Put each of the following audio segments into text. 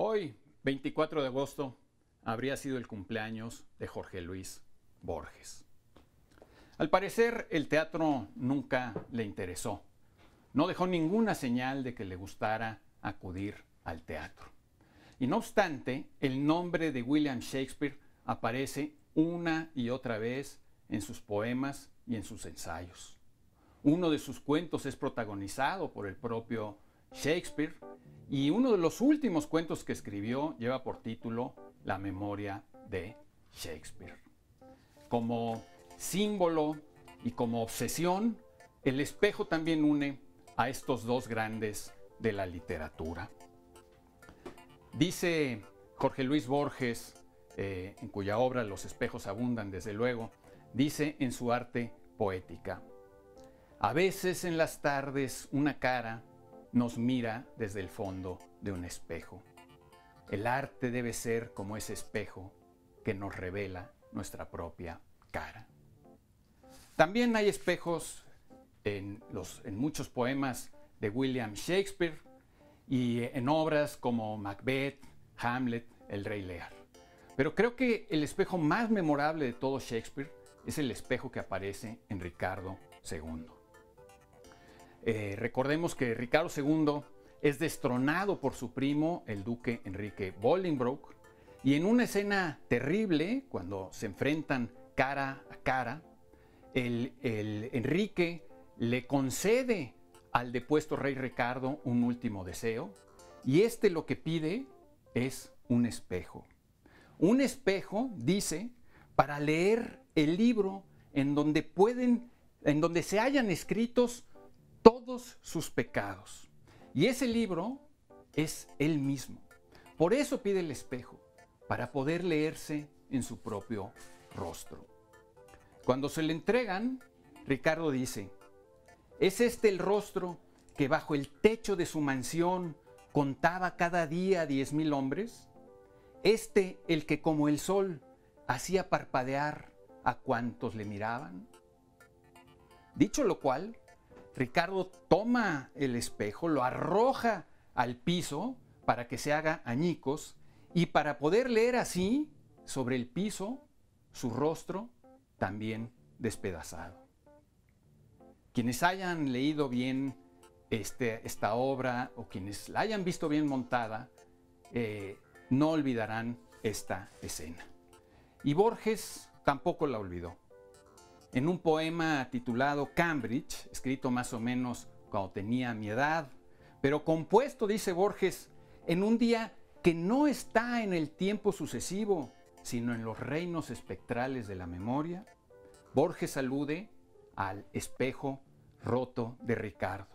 Hoy, 24 de agosto, habría sido el cumpleaños de Jorge Luis Borges. Al parecer, el teatro nunca le interesó. No dejó ninguna señal de que le gustara acudir al teatro. Y no obstante, el nombre de William Shakespeare aparece una y otra vez en sus poemas y en sus ensayos. Uno de sus cuentos es protagonizado por el propio Shakespeare, y uno de los últimos cuentos que escribió lleva por título La memoria de Shakespeare. Como símbolo y como obsesión, el espejo también une a estos dos grandes de la literatura. Dice Jorge Luis Borges, eh, en cuya obra los espejos abundan desde luego, dice en su arte poética, a veces en las tardes una cara nos mira desde el fondo de un espejo. El arte debe ser como ese espejo que nos revela nuestra propia cara. También hay espejos en, los, en muchos poemas de William Shakespeare y en obras como Macbeth, Hamlet, El Rey Lear. Pero creo que el espejo más memorable de todo Shakespeare es el espejo que aparece en Ricardo II. Eh, recordemos que Ricardo II es destronado por su primo, el duque Enrique Bolingbroke, y en una escena terrible, cuando se enfrentan cara a cara, el, Enrique le concede al depuesto rey Ricardo un último deseo, y este lo que pide es un espejo. Un espejo, dice, para leer el libro en donde pueden, en donde se hayan escritos todos sus pecados. Y ese libro es él mismo. Por eso pide el espejo, para poder leerse en su propio rostro. Cuando se le entregan, Ricardo dice, es este el rostro que bajo el techo de su mansión contaba cada día diez mil hombres, este el que como el sol hacía parpadear a cuantos le miraban. Dicho lo cual, Ricardo toma el espejo, lo arroja al piso para que se haga añicos y para poder leer así sobre el piso su rostro también despedazado. Quienes hayan leído bien este, esta obra o quienes la hayan visto bien montada, eh, no olvidarán esta escena. Y Borges tampoco la olvidó en un poema titulado Cambridge, escrito más o menos cuando tenía mi edad, pero compuesto, dice Borges, en un día que no está en el tiempo sucesivo, sino en los reinos espectrales de la memoria, Borges alude al espejo roto de Ricardo,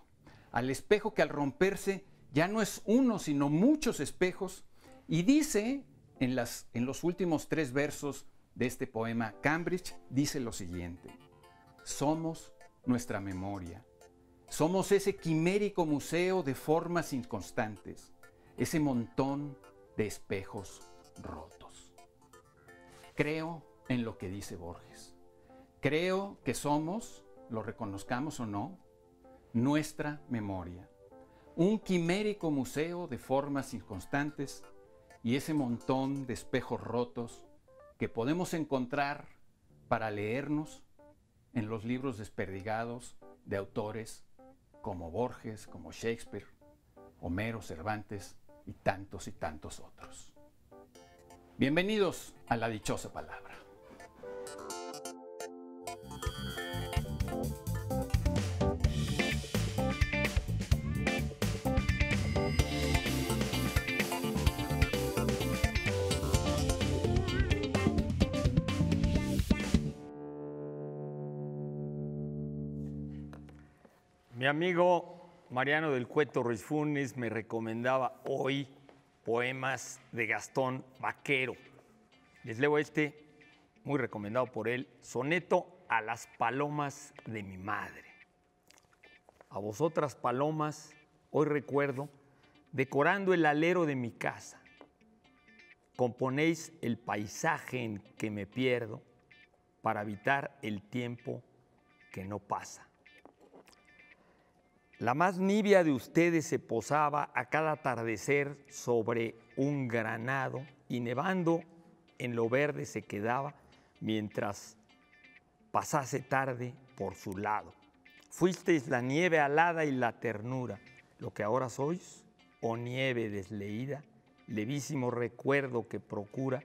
al espejo que al romperse ya no es uno, sino muchos espejos, y dice en, en los últimos tres versos de este poema Cambridge dice lo siguiente, somos nuestra memoria, somos ese quimérico museo de formas inconstantes, ese montón de espejos rotos. Creo en lo que dice Borges, creo que somos, lo reconozcamos o no, nuestra memoria, un quimérico museo de formas inconstantes y ese montón de espejos rotos que podemos encontrar para leernos en los libros desperdigados de autores como Borges, como Shakespeare, Homero, Cervantes y tantos y tantos otros. Bienvenidos a la dichosa palabra. Mi amigo Mariano del Cueto Ruiz Funes me recomendaba hoy poemas de Gastón Vaquero. Les leo este, muy recomendado por él, Soneto a las palomas de mi madre. A vosotras palomas, hoy recuerdo, decorando el alero de mi casa. Componéis el paisaje en que me pierdo para evitar el tiempo que no pasa. La más nibia de ustedes se posaba a cada atardecer sobre un granado y nevando en lo verde se quedaba mientras pasase tarde por su lado. Fuisteis la nieve alada y la ternura, lo que ahora sois, o nieve desleída, levísimo recuerdo que procura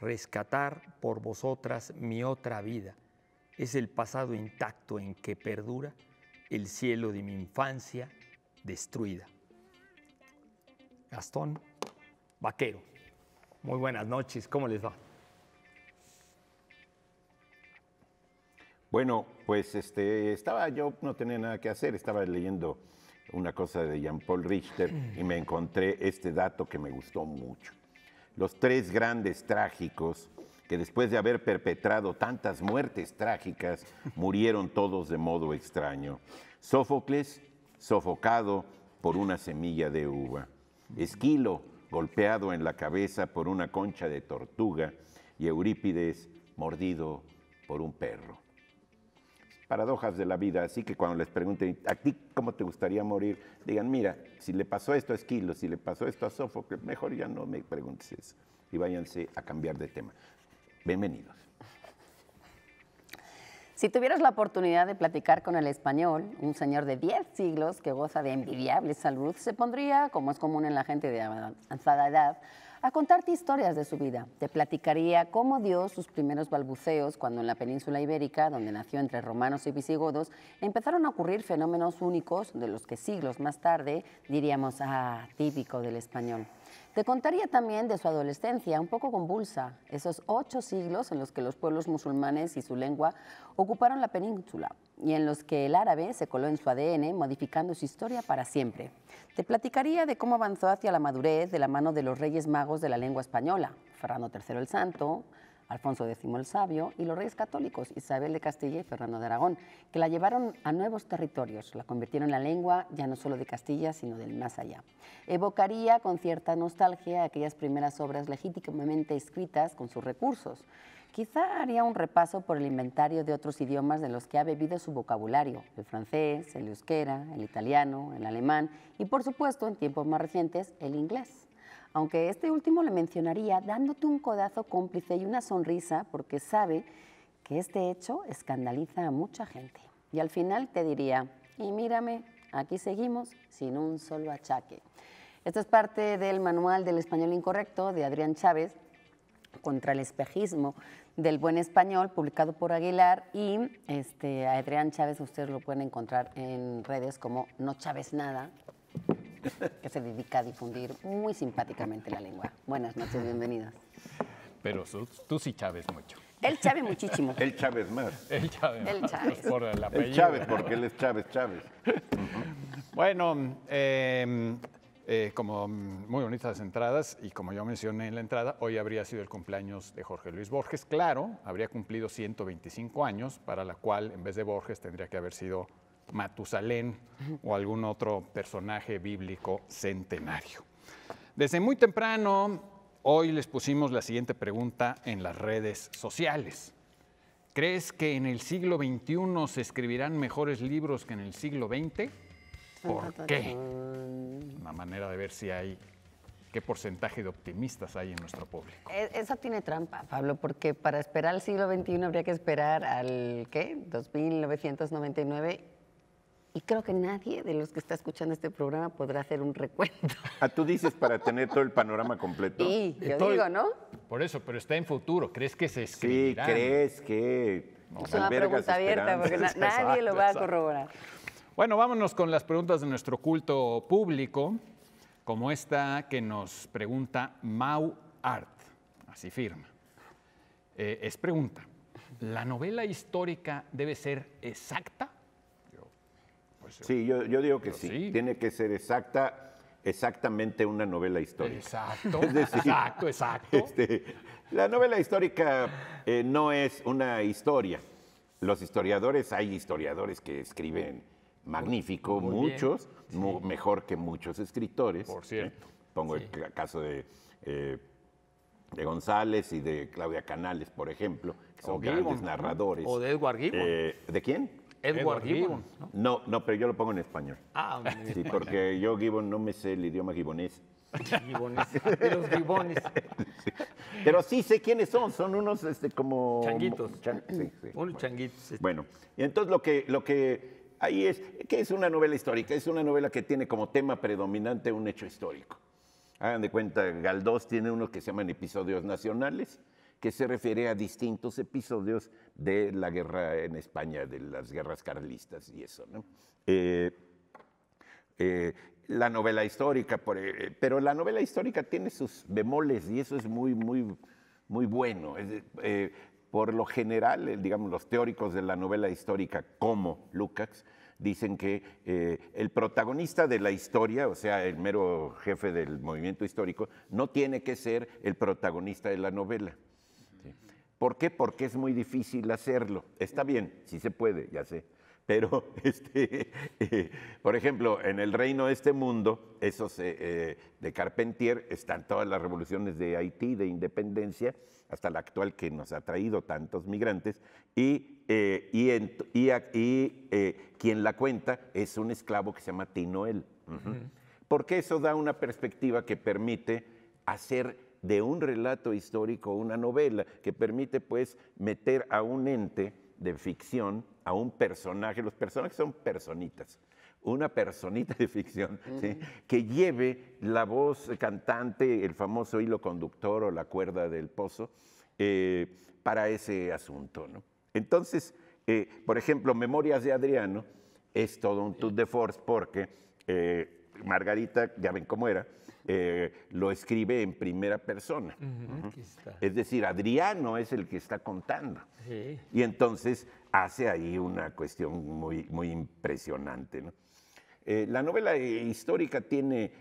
rescatar por vosotras mi otra vida. Es el pasado intacto en que perdura el cielo de mi infancia destruida. Gastón Vaquero, muy buenas noches, ¿cómo les va? Bueno, pues este, estaba yo, no tenía nada que hacer, estaba leyendo una cosa de Jean-Paul Richter y me encontré este dato que me gustó mucho. Los tres grandes trágicos que después de haber perpetrado tantas muertes trágicas, murieron todos de modo extraño. Sófocles, sofocado por una semilla de uva. Esquilo, golpeado en la cabeza por una concha de tortuga. Y Eurípides, mordido por un perro. Paradojas de la vida, así que cuando les pregunten, ¿a ti cómo te gustaría morir? Digan, mira, si le pasó esto a Esquilo, si le pasó esto a Sófocles, mejor ya no me preguntes eso. Y váyanse a cambiar de tema. Bienvenidos. Si tuvieras la oportunidad de platicar con el español, un señor de 10 siglos que goza de envidiable salud, se pondría, como es común en la gente de avanzada edad, a contarte historias de su vida. Te platicaría cómo dio sus primeros balbuceos cuando en la península ibérica, donde nació entre romanos y visigodos, empezaron a ocurrir fenómenos únicos de los que siglos más tarde diríamos, ah, típico del español. Te contaría también de su adolescencia, un poco convulsa, esos ocho siglos en los que los pueblos musulmanes y su lengua ocuparon la península y en los que el árabe se coló en su ADN, modificando su historia para siempre. Te platicaría de cómo avanzó hacia la madurez de la mano de los reyes magos de la lengua española, Fernando III el Santo, Alfonso X el Sabio, y los reyes católicos Isabel de Castilla y Fernando de Aragón, que la llevaron a nuevos territorios, la convirtieron en la lengua ya no solo de Castilla, sino del más allá. Evocaría con cierta nostalgia aquellas primeras obras legítimamente escritas con sus recursos. Quizá haría un repaso por el inventario de otros idiomas de los que ha bebido su vocabulario, el francés, el euskera, el italiano, el alemán y, por supuesto, en tiempos más recientes, el inglés aunque este último le mencionaría dándote un codazo cómplice y una sonrisa porque sabe que este hecho escandaliza a mucha gente. Y al final te diría, y mírame, aquí seguimos sin un solo achaque. Esto es parte del manual del español incorrecto de Adrián Chávez contra el espejismo del buen español, publicado por Aguilar y este, a Adrián Chávez ustedes lo pueden encontrar en redes como No Chávez Nada, que se dedica a difundir muy simpáticamente la lengua. Buenas noches, bienvenidos. Pero tú sí Chávez mucho. El Chávez muchísimo. Él Chávez más. Él Chávez. El Chávez. Por el, Chávez, porque él es Chávez Chávez. bueno, em, eh, como muy bonitas entradas y como yo mencioné en la entrada, hoy habría sido el cumpleaños de Jorge Luis Borges. Claro, habría cumplido 125 años, para la cual en vez de Borges tendría que haber sido Matusalén o algún otro personaje bíblico centenario. Desde muy temprano, hoy les pusimos la siguiente pregunta en las redes sociales. ¿Crees que en el siglo XXI se escribirán mejores libros que en el siglo XX? ¿Por qué? Una manera de ver si hay qué porcentaje de optimistas hay en nuestro público. E, esa tiene trampa, Pablo, porque para esperar al siglo XXI habría que esperar al, ¿qué? 2999 y creo que nadie de los que está escuchando este programa podrá hacer un recuento. Ah, tú dices para tener todo el panorama completo? Sí, yo digo, ¿no? Por eso, pero está en futuro. ¿Crees que se escribirá? Sí, crees que... es una pregunta abierta porque nadie lo va a corroborar. Bueno, vámonos con las preguntas de nuestro culto público, como esta que nos pregunta Mau Art, así firma. Eh, es pregunta, ¿la novela histórica debe ser exacta Sí, yo, digo que sí. Tiene que ser exacta, exactamente una novela histórica. Exacto, exacto, exacto. Este, la novela histórica eh, no es una historia. Los historiadores, hay historiadores que escriben magnífico, muchos, mejor que muchos escritores. Por cierto. Pongo el caso de, eh, de, González y de Claudia Canales, por ejemplo, que son grandes narradores. O de Edward Gibbon. Eh, ¿De quién? Edward, Gibbon. ¿no? ¿no? pero yo lo pongo en español. Ah, sí, porque yo Gibbon no me sé el idioma gibonés. Gibbonés, de los gibones. Pero sí sé quiénes son, son unos este, como... Changuitos. Unos changuitos. Este. Bueno, y entonces lo que, lo que ahí es, ¿qué es una novela histórica, es una novela que tiene como tema predominante un hecho histórico. Hagan de cuenta, Galdós tiene unos que se llaman episodios nacionales, que se refiere a distintos episodios de la guerra en España, de las guerras carlistas y eso. ¿no? Eh, eh, la novela histórica, eh, pero la novela histórica tiene sus bemoles y eso es muy, muy, muy bueno. por lo general, digamos, los teóricos de la novela histórica, como Lucas, dicen que el protagonista de la historia, o sea, el mero jefe del movimiento histórico, no tiene que ser el protagonista de la novela. ¿Por qué? Porque es muy difícil hacerlo. Está bien, sí se puede, ya sé. Pero, este, eh, por ejemplo, en el reino de este mundo, esos eh, eh, de Carpentier, están todas las revoluciones de Haití, de independencia, hasta la actual que nos ha traído tantos migrantes, y, y, quien la cuenta es un esclavo que se llama Tinoel. Porque eso da una perspectiva que permite hacer de un relato histórico, una novela, que permite pues meter a un ente de ficción, a un personaje, los personajes son personitas, una personita de ficción, que lleve la voz cantante, el famoso hilo conductor o la cuerda del pozo, eh, para ese asunto. Entonces, eh, por ejemplo, Memorias de Adriano es todo un tour de force porque eh, Margarita, ya ven cómo era, eh, lo escribe en primera persona. Es decir, Adriano es el que está contando. Y entonces hace ahí una cuestión muy, muy impresionante. Eh, la novela eh, histórica tiene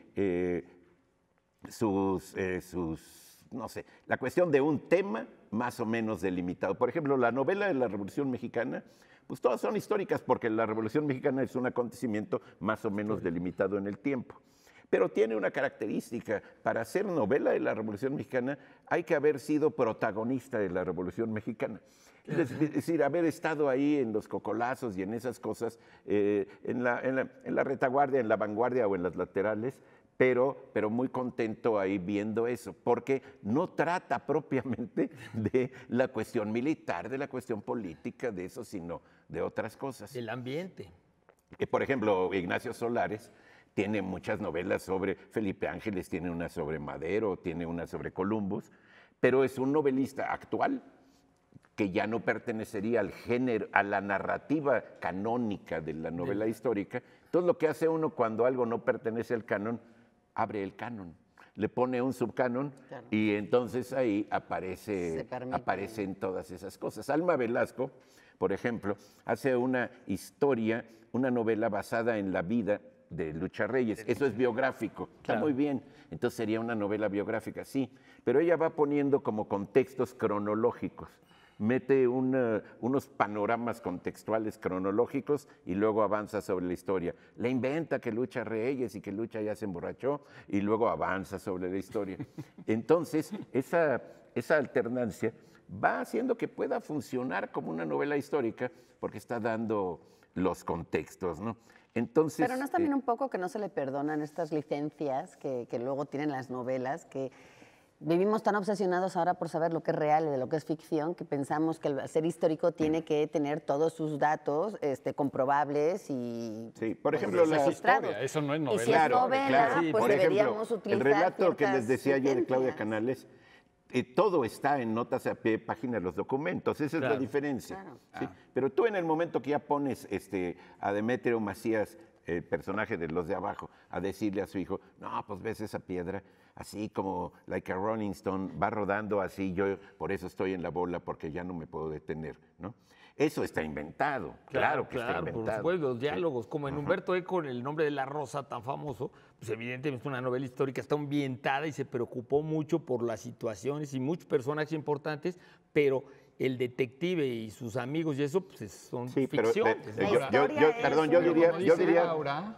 sus, sus, no sé, la cuestión de un tema más o menos delimitado. Por ejemplo, la novela de la Revolución Mexicana pues todas son históricas porque la Revolución Mexicana es un acontecimiento más o menos delimitado en el tiempo. Pero tiene una característica, para hacer novela de la Revolución Mexicana hay que haber sido protagonista de la Revolución Mexicana. Es decir, haber estado ahí en los cocolazos y en esas cosas, eh, en, la, en, la, retaguardia, en la vanguardia o en las laterales, pero, pero muy contento ahí viendo eso, porque no trata propiamente de la cuestión militar, de la cuestión política, de eso, sino de otras cosas. El ambiente. Por ejemplo, Ignacio Solares tiene muchas novelas sobre Felipe Ángeles, tiene una sobre Madero, tiene una sobre Columbus, pero es un novelista actual que ya no pertenecería al género, a la narrativa canónica de la novela histórica. Entonces lo que hace uno cuando algo no pertenece al canon, abre el canon le pone un subcanon y entonces ahí aparece, aparecen todas esas cosas. Alma Velasco, por ejemplo, hace una historia, una novela basada en la vida de Lucha Reyes. Eso es biográfico. Está muy bien. Entonces sería una novela biográfica, sí. Pero ella va poniendo como contextos cronológicos. Mete eh, unos panoramas contextuales cronológicos y luego avanza sobre la historia. Le inventa que Lucha Reyes y que Lucha ya se emborrachó y luego avanza sobre la historia. Entonces, esa, esa alternancia va haciendo que pueda funcionar como una novela histórica porque está dando los contextos, ¿no? Pero no es también eh, un poco que no se le perdonan estas licencias que, luego tienen las novelas, que vivimos tan obsesionados ahora por saber lo que es real y de lo que es ficción, que pensamos que el ser histórico tiene que tener todos sus datos este, comprobables y sí, por pues, ejemplo, la eso no es novela. deberíamos el relato que les decía yo de Claudia Canales eh, todo está en notas a pie página de los documentos, esa es la diferencia. Ah. Pero tú en el momento que ya pones este, a Demetrio Macías, el personaje de los de abajo, a decirle a su hijo, no, pues ves esa piedra, así como like a Rolling Stone, va rodando así, yo por eso estoy en la bola, porque ya no me puedo detener, ¿no? Eso está inventado, claro, que está inventado. Por de los diálogos, como en Humberto Eco, en el nombre de La Rosa, tan famoso, pues evidentemente es una novela histórica, está ambientada y se preocupó mucho por las situaciones y muchos personajes importantes, pero el detective y sus amigos y eso pues son sí, Pero, eh, diría,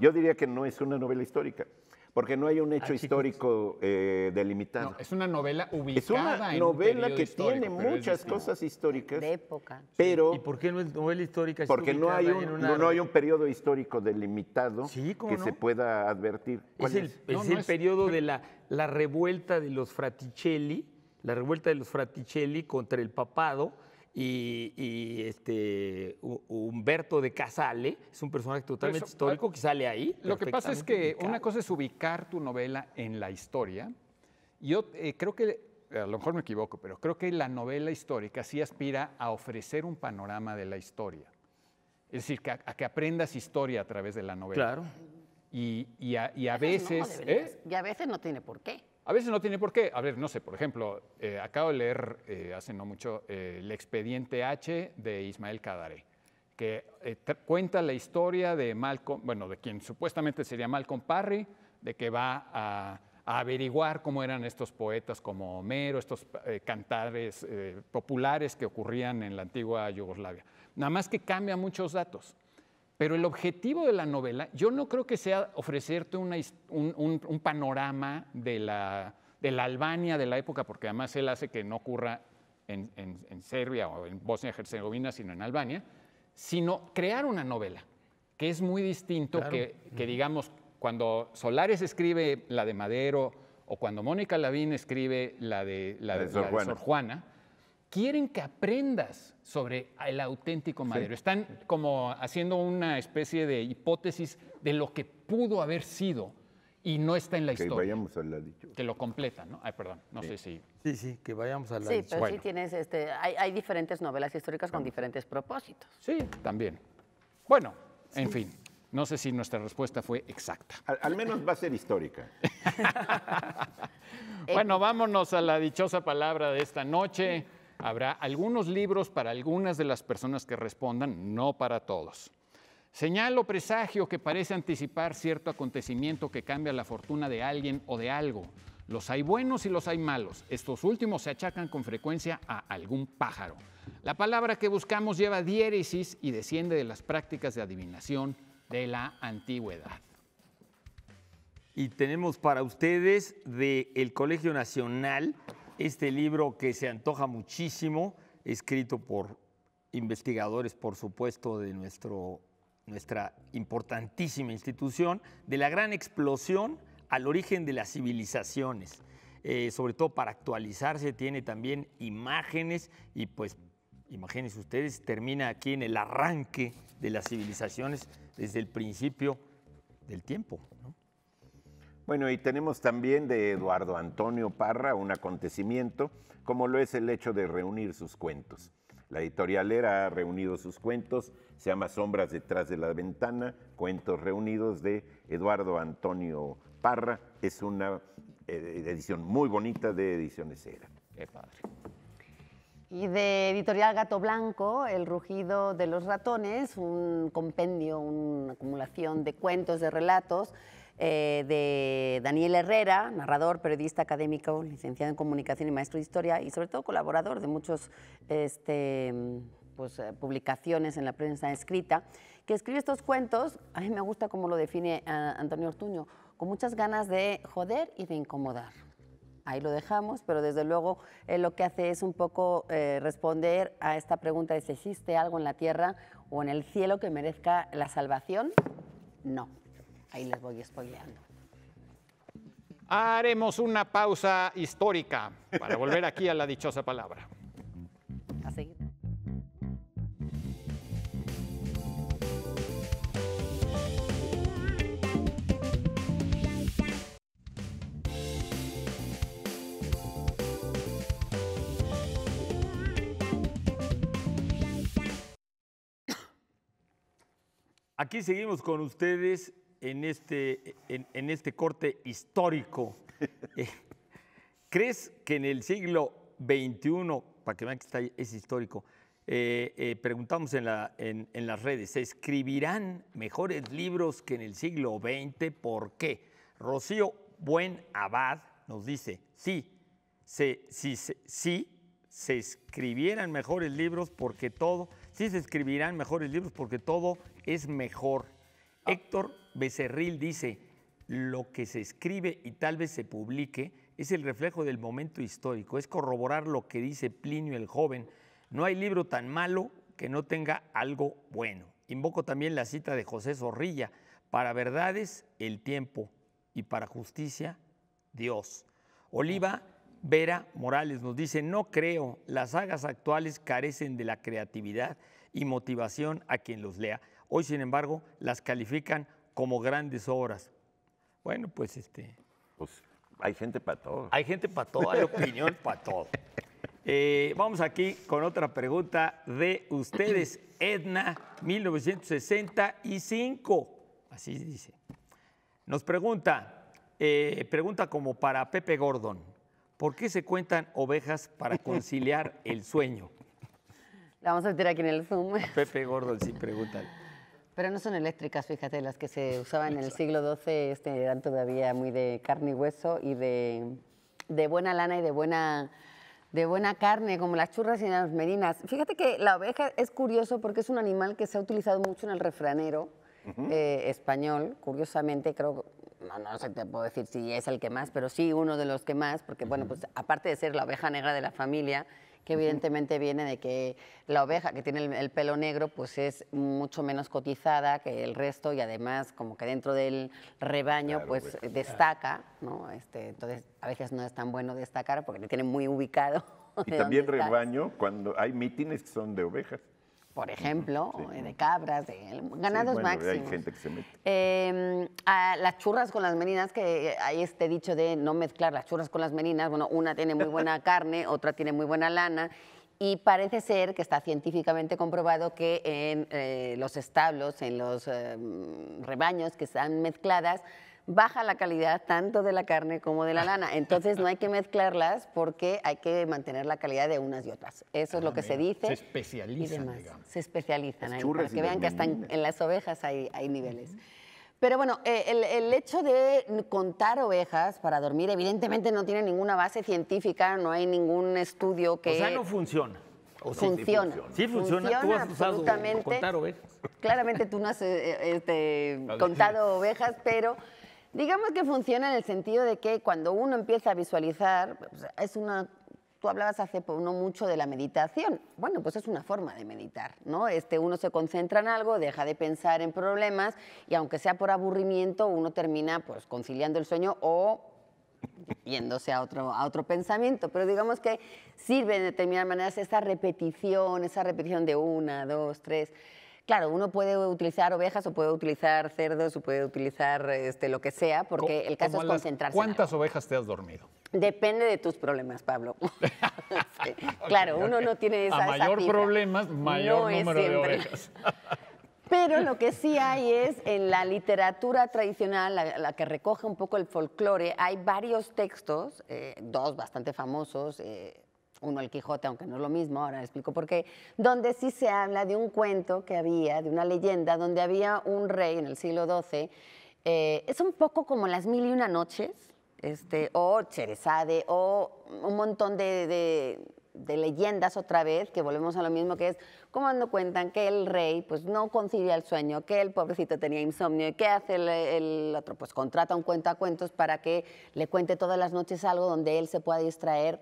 yo diría que no es una novela histórica. Porque no hay un hecho ah, histórico eh, delimitado. No, es una novela ubicada Es una novela que tiene muchas cosas históricas. De época. Pero, ¿Y por qué no es novela histórica? Porque no hay, un, no hay un periodo histórico delimitado que se pueda advertir. Es el, es? el periodo de la, la revuelta de los Fraticelli, la revuelta de los Fraticelli contra el papado y, este Humberto de Casale, es un personaje totalmente histórico que sale ahí. Lo que pasa es que una cosa es ubicar tu novela en la historia. Yo eh, creo que, a lo mejor me equivoco, pero creo que la novela histórica sí aspira a ofrecer un panorama de la historia. Es decir, que a, que aprendas historia a través de la novela. Claro. Y, y, a, veces... ¿eh? Y a veces no tiene por qué. A veces no tiene por qué. A ver, no sé, por ejemplo, eh, acabo de leer eh, hace no mucho eh, el expediente H de Ismael kadare que cuenta la historia de Malcolm, bueno, de quien supuestamente sería Malcolm Parry, de que va a, a averiguar cómo eran estos poetas como Homero, estos cantares populares que ocurrían en la antigua Yugoslavia. Nada más que cambia muchos datos. Pero el objetivo de la novela, yo no creo que sea ofrecerte un, panorama de la, Albania de la época, porque además él hace que no ocurra en, Serbia o en Bosnia y Herzegovina, sino en Albania, sino crear una novela, que es muy distinto que, digamos, cuando Solares escribe la de Madero o cuando Mónica Lavín escribe la de, la de, Sor Juana quieren que aprendas sobre el auténtico Madero. Están como haciendo una especie de hipótesis de lo que pudo haber sido y no está en la historia. Que vayamos a la dicho. Que lo completan, ¿no? Ay, perdón, no sé si... Sí, sí, que vayamos a la Sí, pero sí tienes, este, hay, diferentes novelas históricas con diferentes propósitos. Sí, también. Bueno, en fin, no sé si nuestra respuesta fue exacta. al menos va a ser histórica. bueno, vámonos a la dichosa palabra de esta noche. Habrá algunos libros para algunas de las personas que respondan, no para todos. Señal o presagio que parece anticipar cierto acontecimiento que cambia la fortuna de alguien o de algo. Los hay buenos y los hay malos. Estos últimos se achacan con frecuencia a algún pájaro. La palabra que buscamos lleva diéresis y desciende de las prácticas de adivinación de la antigüedad. Y tenemos para ustedes del Colegio Nacional este libro que se antoja muchísimo, escrito por investigadores, por supuesto, de nuestro, nuestra importantísima institución, de la gran explosión al origen de las civilizaciones. Eh, sobre todo para actualizarse, tiene también imágenes y pues imagínense ustedes, termina aquí en el arranque de las civilizaciones desde el principio del tiempo. ¿no? Bueno, y tenemos también de Eduardo Antonio Parra un acontecimiento, como lo es el hecho de reunir sus cuentos. La editorial ha reunido sus cuentos, se llama Sombras detrás de la ventana, cuentos reunidos de Eduardo Antonio Parra. Es una eh, edición muy bonita de Ediciones Era. Qué padre. Y de Editorial Gato Blanco, El rugido de los ratones, un compendio, una acumulación de cuentos, de relatos eh, de Daniel Herrera, narrador, periodista académico, licenciado en comunicación y maestro de historia y sobre todo colaborador de muchas este, pues, eh, publicaciones en la prensa escrita, que escribe estos cuentos, a mí me gusta cómo lo define eh, Antonio Ortuño, con muchas ganas de joder y de incomodar. Ahí lo dejamos, pero desde luego lo que hace es un poco responder a esta pregunta de si existe algo en la tierra o en el cielo que merezca la salvación. No. Ahí les voy spoileando. Haremos una pausa histórica para volver aquí a la dichosa palabra. A seguir. Aquí seguimos con ustedes en este, en, este corte histórico. Eh, ¿Crees que en el siglo XXI, para que vean que está, es histórico, eh, eh, preguntamos en, la, en, las redes, ¿se escribirán mejores libros que en el siglo XX? ¿Por qué? Rocío Buen Abad nos dice, sí, se, sí, se, se escribieran mejores libros porque todo, sí se escribirán mejores libros porque todo es mejor. Ah. Héctor Becerril dice, lo que se escribe y tal vez se publique es el reflejo del momento histórico, es corroborar lo que dice Plinio el joven. No hay libro tan malo que no tenga algo bueno. Invoco también la cita de José Zorrilla, para verdades el tiempo y para justicia Dios. Oliva Vera Morales nos dice, no creo, las sagas actuales carecen de la creatividad y motivación a quien los lea. Hoy, sin embargo, las califican como grandes obras. Bueno, pues este. Pues hay gente para todo. Hay gente para todo, hay opinión para todo. Eh, vamos aquí con otra pregunta de ustedes, Edna, 1965. Así dice. Nos pregunta, eh, pregunta como para Pepe Gordon, ¿por qué se cuentan ovejas para conciliar el sueño? La vamos a meter aquí en el Zoom. Pepe Gordon, sí, pregúntale. Pero no son eléctricas, fíjate, las que se usaban en el siglo XII este, eran todavía muy de carne y hueso y de, de buena lana y de buena de buena carne, como las churras y las merinas. Fíjate que la oveja es curioso porque es un animal que se ha utilizado mucho en el refranero eh, español. Curiosamente, creo, no, no sé, te puedo decir si es el que más, pero sí uno de los que más, porque, bueno, pues aparte de ser la oveja negra de la familia, que evidentemente viene de que la oveja que tiene el, pelo negro pues es mucho menos cotizada que el resto y además como que dentro del rebaño pues, pues destaca, ¿no? Este, entonces a veces no es tan bueno destacar porque le tienen muy ubicado. Y también rebaño, cuando hay mítines que son de ovejas por ejemplo, eh, de cabras, de ganados sí, Hay gente que se mete. Eh, a las churras con las merinas, que hay este dicho de no mezclar las churras con las merinas. Bueno, una tiene muy buena carne, otra tiene muy buena lana. Y parece ser que está científicamente comprobado que en eh, los establos, en los rebaños que están mezcladas, baja la calidad tanto de la carne como de la lana. Entonces no hay que mezclarlas porque hay que mantener la calidad de unas y otras. Eso es lo que se dice. Se especializan. Se especializan ahí, para que vean que hasta en, las ovejas hay, niveles. Pero bueno, eh, el, hecho de contar ovejas para dormir evidentemente no tiene ninguna base científica, no hay ningún estudio que... O sea, no funciona. funciona. Sí, funciona. Tú has Usado contar ovejas. Claramente tú no has eh, eh, este, contado ovejas, pero Digamos que funciona en el sentido de que cuando uno empieza a visualizar, pues, es una... Tú hablabas hace no mucho de la meditación. Bueno, pues es una forma de meditar, ¿no? Este, uno se concentra en algo, deja de pensar en problemas y aunque sea por aburrimiento, uno termina pues conciliando el sueño o yéndose a otro, a otro pensamiento, pero digamos que sirve de determinadas maneras esa repetición, esa repetición de una, dos, tres. Claro, uno puede utilizar ovejas o puede utilizar cerdos o puede utilizar este, lo que sea, porque el caso es concentrarse. ¿Cuántas ovejas te has dormido? Depende de tus problemas, Pablo. Claro, uno no tiene esa. A mayor problemas, mayor número de ovejas. Pero lo que sí hay es en la literatura tradicional, la, que recoge un poco el folclore, hay varios textos, eh, dos bastante famosos. Eh, uno el Quijote, aunque no es lo mismo, ahora explico por qué, donde sí se habla de un cuento que había, de una leyenda, donde había un rey en el siglo XII, eh, es un poco como las mil y una noches, este, o Cheresade, o un montón de, leyendas otra vez, que volvemos a lo mismo, que es como cuando cuentan que el rey pues, no concilia el sueño, que el pobrecito tenía insomnio, y qué hace el, el, otro, pues contrata un cuentacuentos para que le cuente todas las noches algo donde él se pueda distraer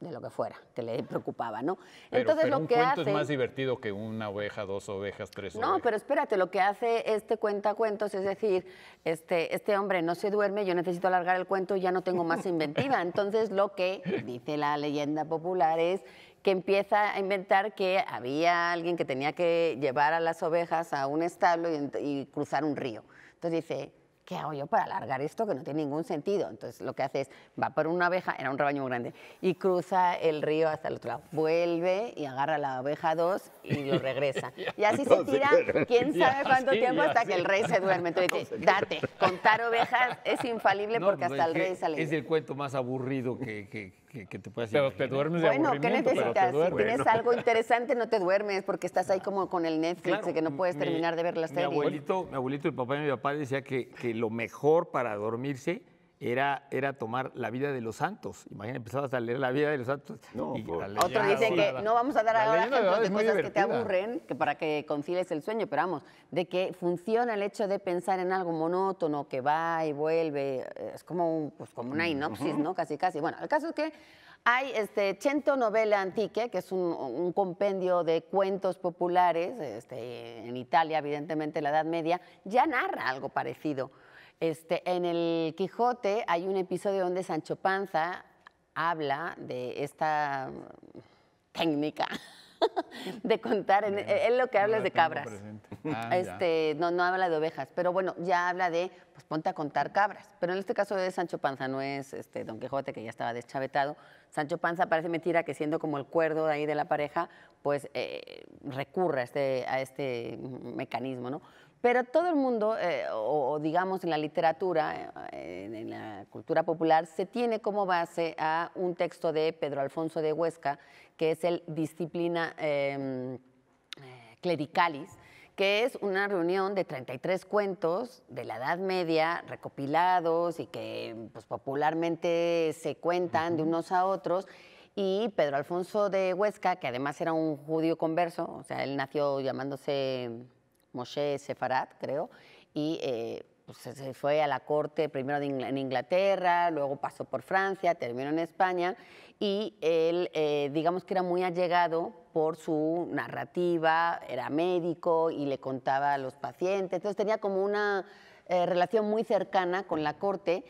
de lo que fuera, que le preocupaba, ¿no? Entonces lo un que cuento es más divertido que una oveja, dos ovejas, tres no, ovejas. No, pero espérate, lo que hace este cuentacuentos es decir, este, este hombre no se duerme, yo necesito alargar el cuento, ya no tengo más inventiva. Entonces lo que dice la leyenda popular es que empieza a inventar que había alguien que tenía que llevar a las ovejas a un establo y, y cruzar un río. Entonces dice, ¿qué hago yo para alargar esto que no tiene ningún sentido? Entonces lo que hace es, va por una abeja, era un rebaño muy grande, y cruza el río hasta el otro lado, vuelve y agarra la oveja 2 y lo regresa. y así se tira, quién sabe cuánto tiempo, hasta que el rey se duerme. Entonces dice, date, contar ovejas es infalible porque pues, hasta el rey sale. Es el cuento más aburrido que que, te puedes Pero te duermes de bueno, ¿qué necesitas? Si tienes algo interesante, no te duermes porque estás ahí ah, como con el Netflix y que no puedes terminar de ver las serie. Mi abuelito, mi abuelito y papá y mi papá decía que, que lo mejor para dormirse era, era tomar la vida de los santos. Imagínate, empezabas a leer la vida de los santos. No, y Otros dicen que no vamos a dar ahora ejemplos de cosas que te aburren que para que conciles el sueño, pero vamos, de que funciona el hecho de pensar en algo monótono que va y vuelve. Eh, es como, un, pues, como una inopsis, ¿no? Casi, casi. Bueno, el caso es que hay este, Cento Novela Antique, que es un, compendio de cuentos populares, este, en Italia, evidentemente, en la Edad Media, ya narra algo parecido. Este, en el Quijote hay un episodio donde Sancho Panza habla de esta técnica de contar. él lo que habla es de cabras. Ah, este, no, habla de ovejas, pero bueno, ya habla de, pues, ponte a contar cabras. Pero en este caso de Sancho Panza, no es este, Don Quijote, que ya estaba deschavetado. Sancho Panza parece mentira que siendo como el cuerdo ahí de la pareja, pues eh, recurre este, a este mecanismo, ¿no? Pero todo el mundo, eh, o, digamos en la literatura, eh, en, la cultura popular, se tiene como base a un texto de Pedro Alfonso de Huesca, que es el Disciplina em, eh, Clericalis, que es una reunión de 33 cuentos de la Edad Media recopilados y que pues, popularmente se cuentan de unos a otros. Y Pedro Alfonso de Huesca, que además era un judío converso, o sea, él nació llamándose Moshe Sefarat, creo, y eh, pues, se fue a la corte primero en Inglaterra, luego pasó por Francia, terminó en España, y él, eh, digamos que era muy allegado por su narrativa, era médico y le contaba a los pacientes, entonces tenía como una eh, relación muy cercana con la corte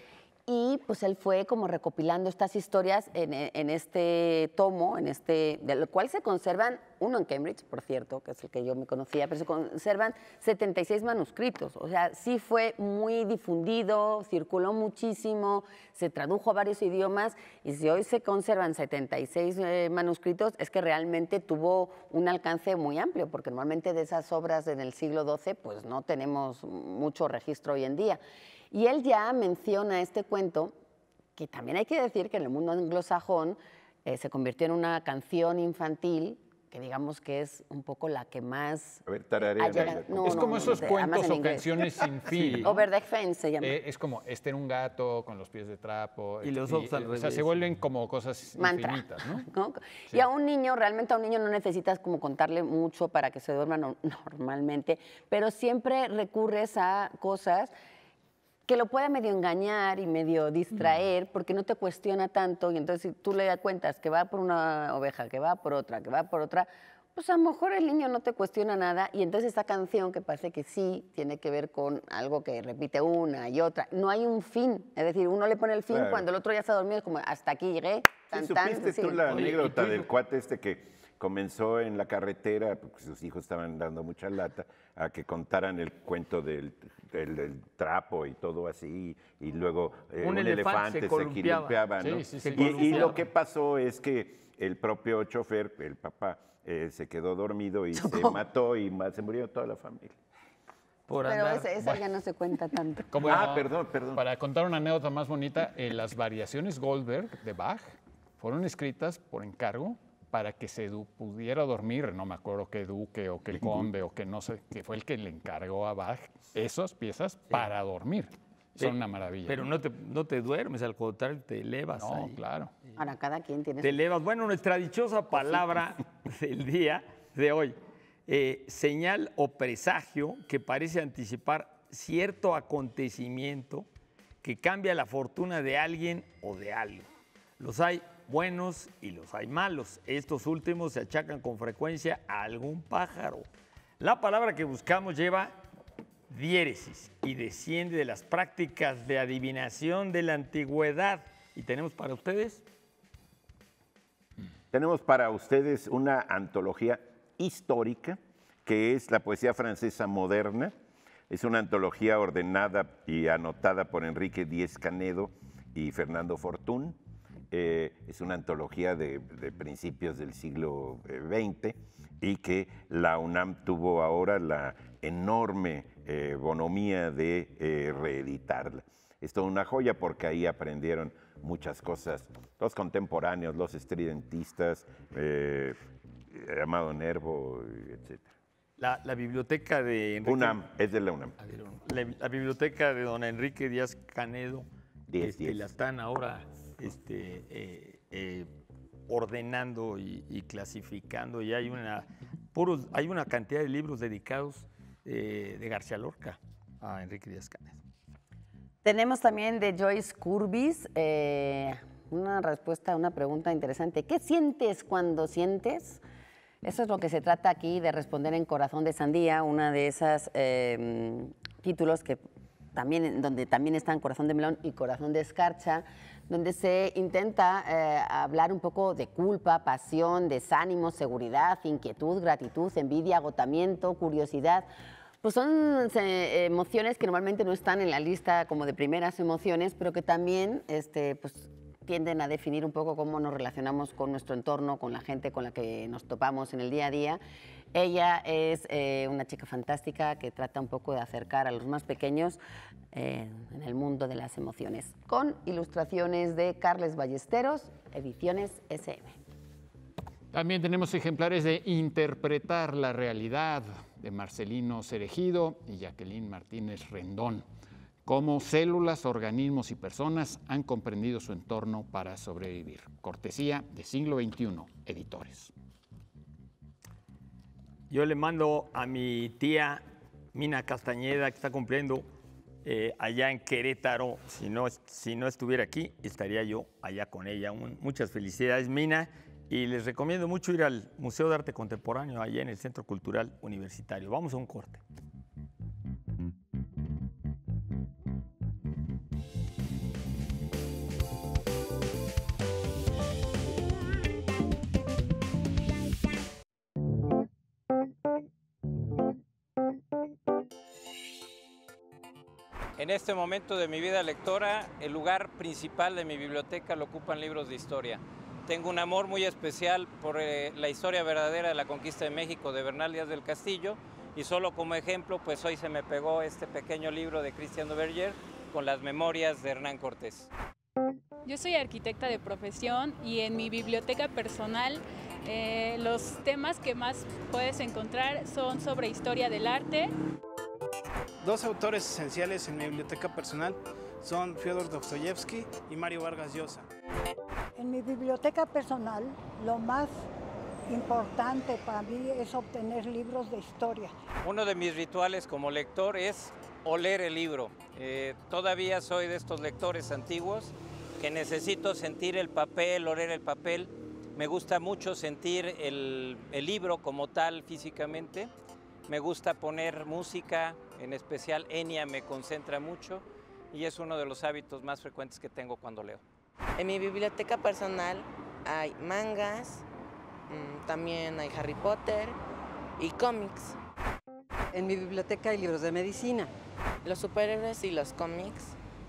y pues él fue como recopilando estas historias en, e, este tomo, en este, del cual se conservan, uno en Cambridge, por cierto, que es el que yo me conocía, pero se conservan 76 manuscritos. O sea, sí fue muy difundido, circuló muchísimo, se tradujo a varios idiomas y si hoy se conservan 76 eh, manuscritos es que realmente tuvo un alcance muy amplio, porque normalmente de esas obras en el siglo XII pues no tenemos mucho registro hoy en día. Y él ya menciona este cuento, que también hay que decir que en el mundo anglosajón eh, se convirtió en una canción infantil que digamos que es un poco la que más... A ver, es como esos cuentos o canciones sin fin. Over the se llama. Eh, es como, este era un gato con los pies de trapo. Y los otros O sea, se vuelven como cosas infinitas, ¿no? Y a un niño, realmente a un niño no necesitas como contarle mucho para que se duerma normalmente, pero siempre recurres a cosas que lo pueda medio engañar y medio distraer porque no te cuestiona tanto y entonces si tú le das cuentas que va por una oveja, que va por otra, que va por otra, pues a lo mejor el niño no te cuestiona nada y entonces esa canción que parece que sí tiene que ver con algo que repite una y otra. No hay un fin, es decir, uno le pone el fin cuando el otro ya está dormido, es como hasta aquí llegué. ¿Supiste la anécdota del cuate este que comenzó en la carretera, porque sus hijos estaban dando mucha lata, a que contaran el cuento del, del, trapo y todo así, y luego eh, un, elefante, se, columpiaba. y, lo que pasó es que el propio chofer, el papá, eh, se quedó dormido y se mató y se murió toda la familia. Pero esa, ya no se cuenta tanto. ah, perdón, perdón. Para contar una anécdota más bonita, eh, las variaciones Goldberg de Bach fueron escritas por encargo para que se pudiera dormir, no me acuerdo qué duque o qué conde o qué no sé, que fue el que le encargó a Bach esas piezas para dormir. Son una maravilla. Pero no te, no te duermes, al contrario, te elevas. No, claro. Para cada quien tiene. Te elevas. Bueno, nuestra dichosa palabra del día de hoy. Eh, señal o presagio que parece anticipar cierto acontecimiento que cambia la fortuna de alguien o de algo. Los hay buenos y los hay malos. Estos últimos se achacan con frecuencia a algún pájaro. La palabra que buscamos lleva diéresis y desciende de las prácticas de adivinación de la antigüedad. ¿Y tenemos para ustedes? Tenemos para ustedes una antología histórica que es la poesía francesa moderna. Es una antología ordenada y anotada por Enrique Díez Canedo y Fernando Fortún eh, es una antología de, principios del siglo XX eh, y que la UNAM tuvo ahora la enorme eh, bonomía de eh, reeditarla. Es toda una joya porque ahí aprendieron muchas cosas los contemporáneos, los estridentistas, Amado Nervo, etc. La, biblioteca de... UNAM, es de la UNAM. La, biblioteca de don Enrique Díaz Canedo, 10, que este, la están ahora este, eh, eh, ordenando y, clasificando y hay una, puros, hay una cantidad de libros dedicados eh, de García Lorca a Enrique Díaz Canel. Tenemos también de Joyce Curbis una respuesta a una pregunta interesante. ¿Qué sientes cuando sientes? Eso es lo que se trata aquí de responder en Corazón de Sandía, una de esas títulos que también, donde también están Corazón de Melón y Corazón de Escarcha, donde se intenta eh, hablar un poco de culpa, pasión, desánimo, seguridad, inquietud, gratitud, envidia, agotamiento, curiosidad. Pues son emociones que normalmente no están en la lista como de primeras emociones, pero que también este, pues, tienden a definir un poco cómo nos relacionamos con nuestro entorno, con la gente con la que nos topamos en el día a día. Ella es eh, una chica fantástica que trata un poco de acercar a los más pequeños en el mundo de las emociones, con ilustraciones de Carles Ballesteros, Ediciones SM. También tenemos ejemplares de Interpretar la Realidad, de Marcelino Cerejido y Jacqueline Martínez Rendón, cómo células, organismos y personas han comprendido su entorno para sobrevivir. Cortesía de siglo XXI, editores. Yo le mando a mi tía Mina Castañeda, que está cumpliendo eh, allá en Querétaro. Si no, si no estuviera aquí, estaría yo allá con ella. muchas felicidades, Mina. Y les recomiendo mucho ir al Museo de Arte Contemporáneo allá en el Centro Cultural Universitario. Vamos a un corte. En este momento de mi vida lectora, el lugar principal de mi biblioteca lo ocupan libros de historia. Tengo un amor muy especial por eh, la historia verdadera de la conquista de México de Bernal Díaz del Castillo y solo como ejemplo, pues hoy se me pegó este pequeño libro de Cristiano Berger con las memorias de Hernán Cortés. Yo soy arquitecta de profesión y en mi biblioteca personal eh, los temas que más puedes encontrar son sobre historia del arte. Dos autores esenciales en mi biblioteca personal son Fyodor Dostoyevsky y Mario Vargas Llosa. En mi biblioteca personal, lo más importante para mí es obtener libros de historia. Uno de mis rituales como lector es oler el libro. Eh, todavía soy de estos lectores antiguos que necesito sentir el papel, oler el papel. Me gusta mucho sentir el libro como tal físicamente. Me gusta poner música, en especial Enya me concentra mucho y es uno de los hábitos más frecuentes que tengo cuando leo. En mi biblioteca personal hay mangas, mm, también hay Harry Potter y cómics. En mi biblioteca hay libros de medicina. Los superhéroes y los cómics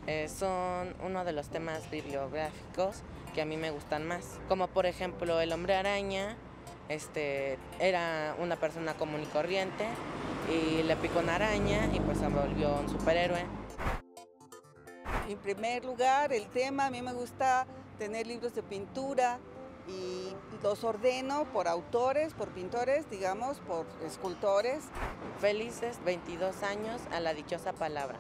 eh, son uno de los temas bibliográficos que a mí me gustan más, como por ejemplo El hombre araña, este, era una persona común y corriente y le picó una araña y pues se volvió un superhéroe. En primer lugar, el tema, a mí me gusta tener libros de pintura y los ordeno por autores, por pintores, digamos, por escultores. Felices 22 años a la dichosa palabra.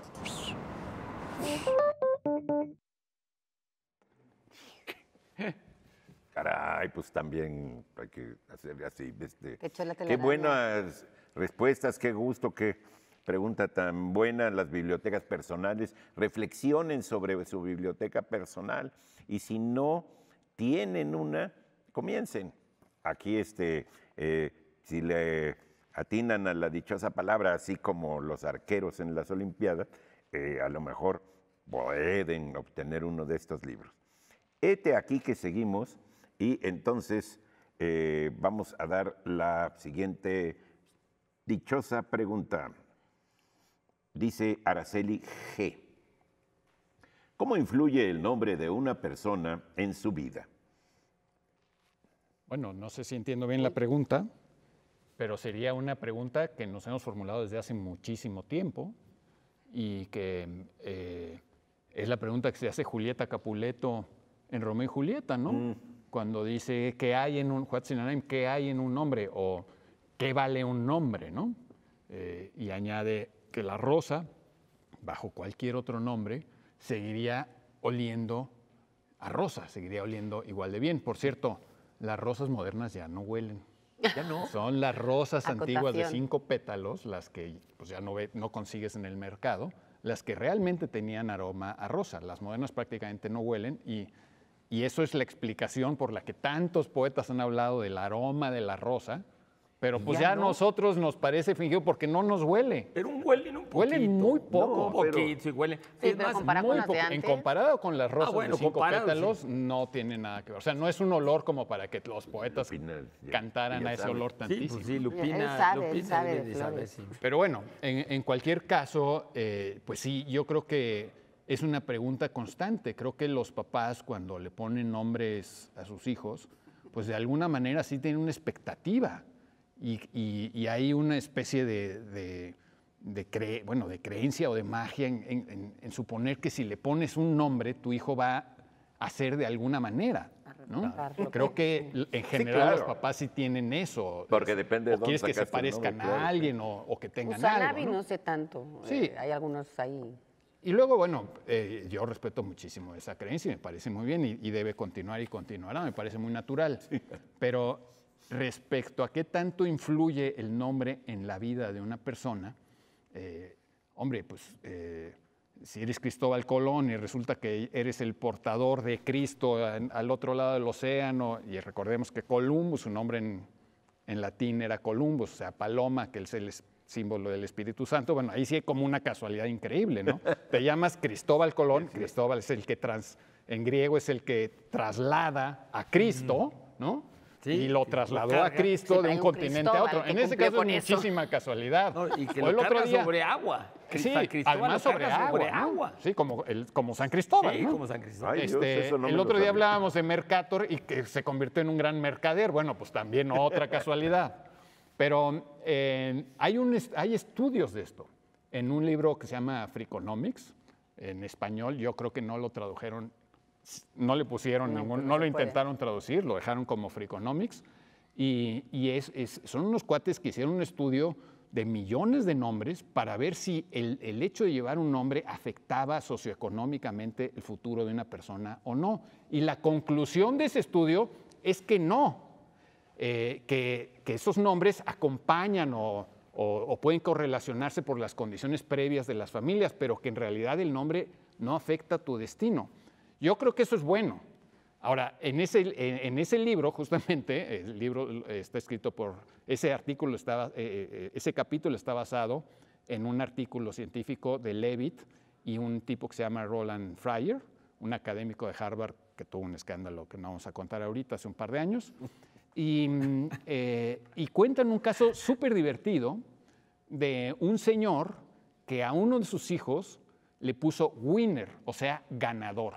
Pues, también hay que hacer así. Este, qué buenas respuestas, qué gusto, qué pregunta tan buena. Las bibliotecas personales, reflexionen sobre su biblioteca personal y si no tienen una, comiencen. Aquí, este, eh, si le atinan a la dichosa palabra, así como los arqueros en las Olimpiadas, eh, a lo mejor pueden obtener uno de estos libros. este aquí que seguimos y entonces eh, vamos a dar la siguiente dichosa pregunta. Dice Araceli G. ¿Cómo influye el nombre de una persona en su vida? Bueno, no sé si entiendo bien la pregunta, pero sería una pregunta que nos hemos formulado desde hace muchísimo tiempo y que eh, es la pregunta que se hace Julieta Capuleto en Romeo y Julieta, ¿no? Mm cuando dice que hay en un que hay en un nombre o qué vale un nombre, ¿no? Eh, y añade que la rosa, bajo cualquier otro nombre, seguiría oliendo a rosa, seguiría oliendo igual de bien. Por cierto, las rosas modernas ya no huelen. Ya no. Son las rosas antiguas de cinco pétalos, las que pues, ya no, no consigues en el mercado, las que realmente tenían aroma a rosa. Las modernas prácticamente no huelen y y eso es la explicación por la que tantos poetas han hablado del aroma de la rosa, pero pues ya, a nosotros nos parece fingido porque no nos huele. Pero un huele un poquito. Huele muy poco. En comparado con las rosas de cinco no tiene nada que ver. O sea, no es un olor como para que los poetas cantaran a ese olor tantísimo. Sí, pues Lupina, sabe, Pero bueno, en, cualquier caso, pues sí, yo creo que es una pregunta constante. Creo que los papás cuando le ponen nombres a sus hijos, pues de alguna manera sí tienen una expectativa y, hay una especie de, bueno, de creencia o de magia en, suponer que si le pones un nombre, tu hijo va a ser de alguna manera. ¿no? Creo pues, que en general los papás sí tienen eso. Porque depende de o quieres que se parezcan a alguien o, que tengan algo. ¿no? no sé tanto. Sí. Eh, hay algunos ahí. Y luego, bueno, eh, yo respeto muchísimo esa creencia y me parece muy bien y, debe continuar y continuará, me parece muy natural. Pero respecto a qué tanto influye el nombre en la vida de una persona, eh, hombre, pues eh, si eres Cristóbal Colón y resulta que eres el portador de Cristo al otro lado del océano, y recordemos que Columbus, su nombre en, en latín era Columbus, o sea, paloma, que él se les símbolo del Espíritu Santo. Bueno, ahí sí hay como una casualidad increíble, ¿no? Te llamas Cristóbal Colón, Cristóbal es el que trans, en griego es el que traslada a Cristo, ¿no? y lo trasladó a Cristo de un, continente a otro. En ese caso muchísima casualidad. y que lo el otro día, sobre agua. Sí, sobre agua. Sí, como, el, como San Cristóbal. Sí, como San Cristóbal. Este, el otro día hablábamos de Mercator y que se convirtió en un gran mercader. Bueno, pues también otra casualidad. Pero eh, hay, hay estudios de esto. En un libro que se llama Freakonomics, en español, yo creo que no lo tradujeron, no le pusieron no, ningún, pues no, lo intentaron traducir, lo dejaron como Freakonomics. Y, y son unos cuates que hicieron un estudio de millones de nombres para ver si el, el, hecho de llevar un nombre afectaba socioeconómicamente el futuro de una persona o no. Y la conclusión de ese estudio es que no, eh, que, esos nombres acompañan o, pueden correlacionarse por las condiciones previas de las familias, pero que en realidad el nombre no afecta tu destino. Yo creo que eso es bueno. Ahora, en ese, libro, justamente, el libro está escrito por, ese artículo eh, eh, ese capítulo está basado en un artículo científico de Levitt y un tipo que se llama Roland Fryer, un académico de Harvard que tuvo un escándalo que no vamos a contar ahorita hace un par de años. Eh, y, cuentan un caso súper divertido de un señor que a uno de sus hijos le puso winner, o sea, ganador.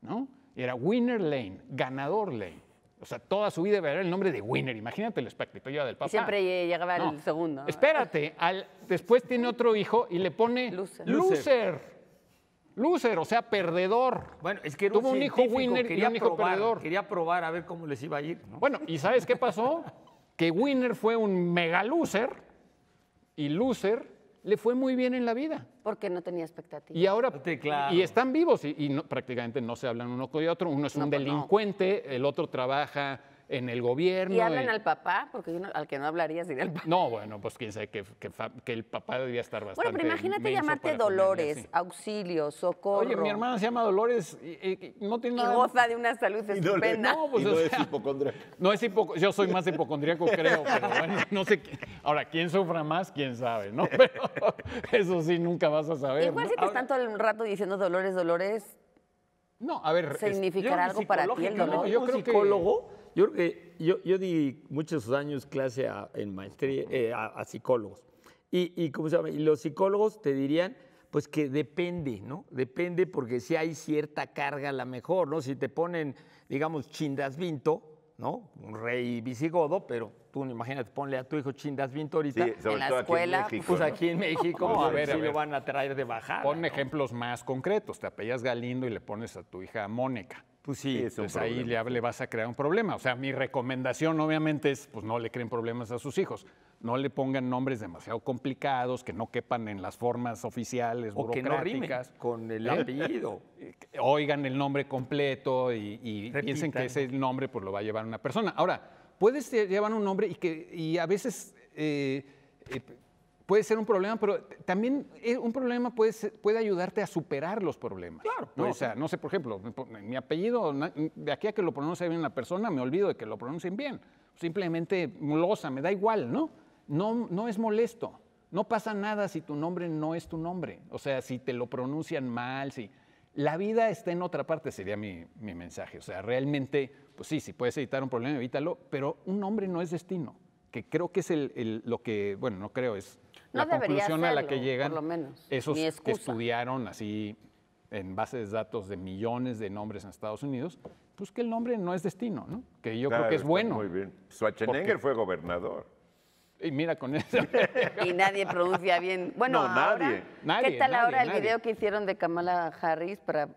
¿no? Era Winner Lane, ganador Lane. O sea, toda su vida era el nombre de Winner. Imagínate el espectáculo del papá. siempre llegaba el segundo. Espérate, después tiene otro hijo y le pone Loser. Loser, o sea, perdedor. Bueno, es que era Tuvo un, hijo winner quería un probar, perdedor. Quería probar a ver cómo les iba a ir. Bueno, ¿y sabes qué pasó? que winner fue un mega loser y loser le fue muy bien en la vida. Porque no tenía expectativas. Y ahora, y están vivos y, prácticamente no se hablan uno con el otro. Uno es un pues delincuente, el otro trabaja en el gobierno. ¿Y hablan al papá? Porque al que no hablaría sería el papá. No, bueno, pues quién sabe que, el papá debía estar bastante. Bueno, pero imagínate llamarte Dolores, auxilio, socorro. Oye, mi hermana se llama Dolores y, no tiene nada. Y goza de una salud estupenda. No, pues, no es hipocondríaco. No es hipocondriaco, Yo soy más hipocondríaco, creo, pero bueno, no sé. Ahora, quién sufra más, quién sabe, ¿no? Pero eso sí, nunca vas a saber. Igual si te están todo el rato diciendo Dolores, Dolores. No, a ver. ¿Significará algo para ti el dolor? Yo creo que... Yo yo, di muchos años clase a, en maestría eh, a, psicólogos. Y, los psicólogos te dirían, pues que depende, ¿no? Depende porque si hay cierta carga, la mejor, ¿no? Si te ponen, digamos, chindas vinto, ¿no? Un rey visigodo, pero tú imagínate, ponle a tu hijo chindas vinto ahorita. en la escuela. pues aquí en México, pues, a, ver, si lo van a traer de bajada. Pon ejemplos más concretos. Te apellas Galindo y le pones a tu hija Mónica. Pues sí, pues ahí le, vas a crear un problema. O sea, mi recomendación obviamente es, pues no le creen problemas a sus hijos. No le pongan nombres demasiado complicados, que no quepan en las formas oficiales, o Que no con el apellido. Oigan el nombre completo y, piensen que ese nombre pues, lo va a llevar una persona. Ahora, puedes llevar un nombre y, que, a veces... Eh, eh, puede ser un problema, pero también eh, un problema puede, puede ayudarte a superar los problemas. Claro. O sea, no sé, por ejemplo, mi apellido, de aquí a que lo pronuncie bien la persona, me olvido de que lo pronuncien bien. Simplemente mulosa, me da igual, ¿no? No, no es molesto. No pasa nada si tu nombre no es tu nombre. O sea, si te lo pronuncian mal, si... La vida está en otra parte, sería mi, mensaje. O sea, realmente, pues sí, si puedes evitar un problema, evítalo, pero un nombre no es destino, que creo que es lo que, bueno, no creo, es no la conclusión a la que llegan esos que estudiaron así en bases de datos de millones de nombres en Estados Unidos, pues que el nombre no es destino, ¿no? Que yo creo que es bueno. Muy bien. Schwarzenegger fue gobernador. Y mira con eso. y nadie pronuncia bien. Bueno, no, ¿qué tal ahora el video que hicieron de Kamala Harris para